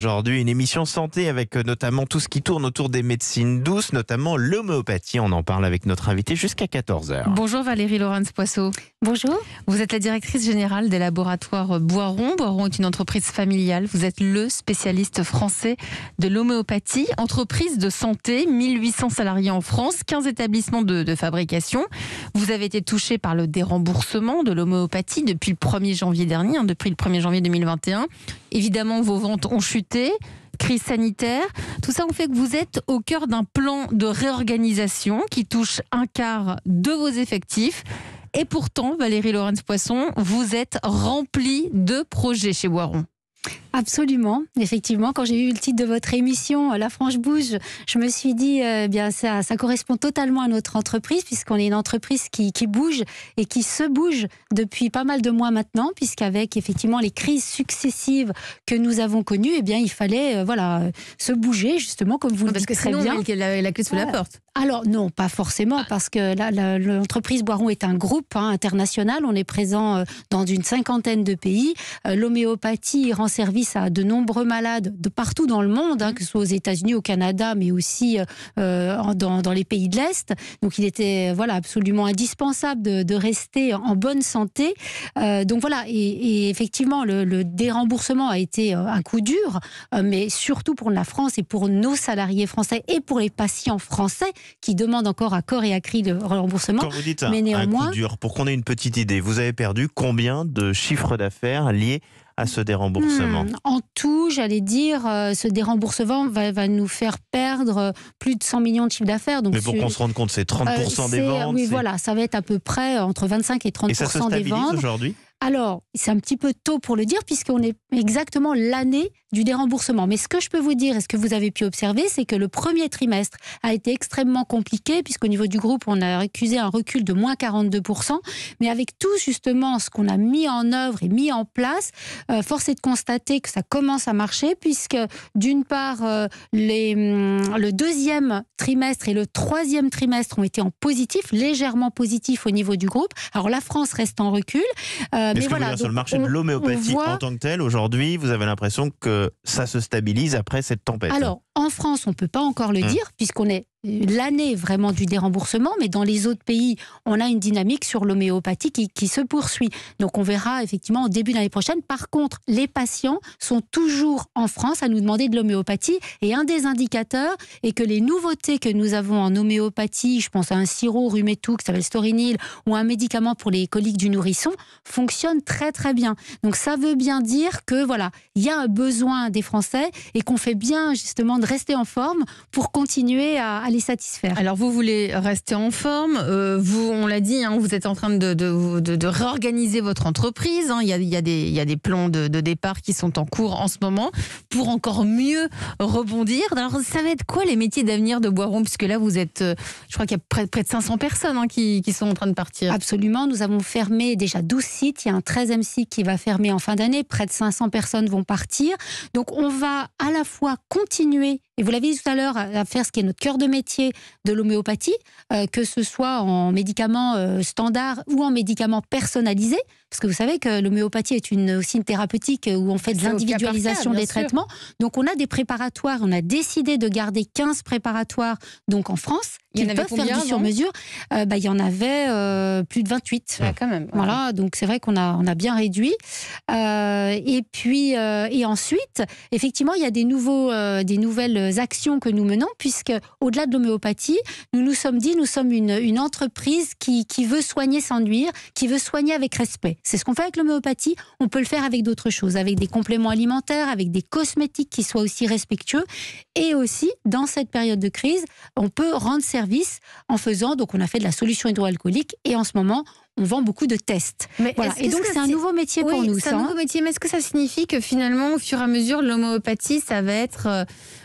Aujourd'hui, une émission santé avec euh, notamment tout ce qui tourne autour des médecines douces, notamment l'homéopathie. On en parle avec notre invité jusqu'à 14h. Bonjour Valérie Laurence Poisseau. Bonjour. Vous êtes la directrice générale des laboratoires Boiron. Boiron est une entreprise familiale. Vous êtes le spécialiste français de l'homéopathie. Entreprise de santé, 1800 salariés en France, 15 établissements de, fabrication. Vous avez été touché par le déremboursement de l'homéopathie depuis le 1er janvier dernier, hein, depuis le 1er janvier 2021. Évidemment, vos ventes ont chuté crise sanitaire. Tout ça, en fait que vous êtes au cœur d'un plan de réorganisation qui touche un quart de vos effectifs. Et pourtant, Valérie Laurence Poisson, vous êtes remplie de projets chez Boiron. Absolument, effectivement. Quand j'ai eu le titre de votre émission, euh, La Franche Bouge, je me suis dit, euh, eh bien, ça, ça, correspond totalement à notre entreprise, puisqu'on est une entreprise qui, qui, bouge et qui se bouge depuis pas mal de mois maintenant, puisqu'avec effectivement les crises successives que nous avons connues, eh bien, il fallait euh, voilà, se bouger, justement, comme vous parce le dites que très bien. que la, la clé sous la porte. Alors non, pas forcément, ah. parce que l'entreprise Boiron est un groupe hein, international. On est présent dans une cinquantaine de pays. L'homéopathie rend service à de nombreux malades de partout dans le monde, hein, mmh. que ce soit aux États-Unis, au Canada, mais aussi euh, euh, dans, les pays de l'Est. Donc il était euh, voilà absolument indispensable de, rester en bonne santé. donc voilà, et, effectivement, le, déremboursement a été un coup dur, mais surtout pour la France et pour nos salariés français et pour les patients français qui demandent encore à corps et à cri le remboursement. mais néanmoins, coup dur, pour qu'on ait une petite idée, vous avez perdu combien de chiffres d'affaires liés à ce déremboursement hmm, En tout, j'allais dire, euh, ce déremboursement va, nous faire perdre euh, plus de 100 millions de chiffres d'affaires. Mais pour qu'on se rende compte, c'est 30% euh, des ventes Oui, voilà, ça va être à peu près entre 25 et 30% des ventes. aujourd'hui alors, c'est un petit peu tôt pour le dire, puisqu'on est exactement l'année du déremboursement. Mais ce que je peux vous dire et ce que vous avez pu observer, c'est que le premier trimestre a été extrêmement compliqué, puisqu'au niveau du groupe, on a accusé un recul de moins 42%. Mais avec tout justement ce qu'on a mis en œuvre et mis en place, euh, force est de constater que ça commence à marcher, puisque d'une part, euh, les, hum, le deuxième trimestre et le troisième trimestre ont été en positif, légèrement positif au niveau du groupe. Alors la France reste en recul. Euh, est mais voilà, vous sur le marché de l'homéopathie en tant que tel, aujourd'hui, vous avez l'impression que ça se stabilise après cette tempête. Alors, en France, on ne peut pas encore le mmh. dire, puisqu'on est l'année vraiment du déremboursement, mais dans les autres pays, on a une dynamique sur l'homéopathie qui, se poursuit. Donc on verra effectivement au début de l'année prochaine. Par contre, les patients sont toujours en France à nous demander de l'homéopathie et un des indicateurs est que les nouveautés que nous avons en homéopathie, je pense à un sirop Rumetou qui s'appelle Storinil ou un médicament pour les coliques du nourrisson, fonctionnent très très bien. Donc ça veut bien dire que voilà, il y a un besoin des Français et qu'on fait bien justement de rester en forme pour continuer à les satisfaire. Alors vous voulez rester en forme, euh, vous, on l'a dit, hein, vous êtes en train de, réorganiser votre entreprise, hein. il, y a, des, plans de, départ qui sont en cours en ce moment pour encore mieux rebondir. Alors ça va être quoi les métiers d'avenir de Boiron Puisque là vous êtes, euh, je crois qu'il y a près, près, de 500 personnes hein, qui, qui, sont en train de partir. Absolument, nous avons fermé déjà 12 sites, il y a un 13e site qui va fermer en fin d'année, près de 500 personnes vont partir. Donc on va à la fois continuer et vous l'avez dit tout à l'heure, à faire ce qui est notre cœur de métier de l'homéopathie, euh, que ce soit en médicaments euh, standards ou en médicaments personnalisés, parce que vous savez que l'homéopathie est une, aussi une thérapeutique euh, où on fait de l'individualisation des traitements. Donc on a des préparatoires, on a décidé de garder 15 préparatoires donc en France qui peuvent faire du sur-mesure. bah, il y en avait plus de 28. quand même. Voilà, donc c'est vrai qu'on a, on a bien réduit. et puis et ensuite, effectivement, il y a des, nouveaux, des nouvelles euh, actions que nous menons, puisque au-delà de l'homéopathie, nous nous sommes dit, nous sommes une, entreprise qui, qui, veut soigner sans nuire, qui veut soigner avec respect. C'est ce qu'on fait avec l'homéopathie. On peut le faire avec d'autres choses, avec des compléments alimentaires, avec des cosmétiques qui soient aussi respectueux. Et aussi, dans cette période de crise, on peut rendre service en faisant, donc on a fait de la solution hydroalcoolique et en ce moment, on vend beaucoup de tests. Et donc c'est un nouveau métier pour nous. un nouveau hein. métier, mais est-ce que ça signifie que finalement, au fur et à mesure, l'homéopathie, ça va être euh,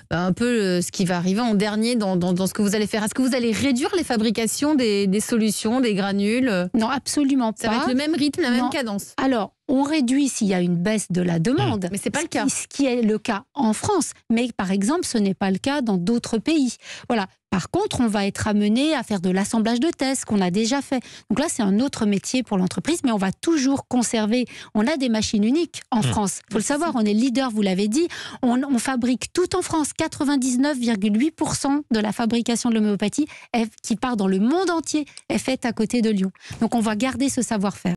bah, un peu euh, ce qui va arriver en dernier dans, ce que vous allez faire Est-ce que vous allez réduire les fabrications des, solutions, des granules Non, absolument pas. Ça va être le même rythme, la même cadence. Alors, on réduit s'il y a une baisse de la demande. Mmh. Mais c'est pas le cas. Ce qui est le cas en France, mais par exemple, ce n'est pas le cas dans d'autres pays. Voilà. Par contre, on va être amené à faire de l'assemblage de tests qu'on a déjà fait. Donc là, c'est un autre métier pour l'entreprise, mais on va toujours conserver. On a des machines uniques en mmh. France. Il faut le savoir, on est leader, vous l'avez dit. On, on, fabrique tout en France. 99,8% de la fabrication de l'homéopathie qui part dans le monde entier est faite à côté de Lyon. Donc on va garder ce savoir-faire.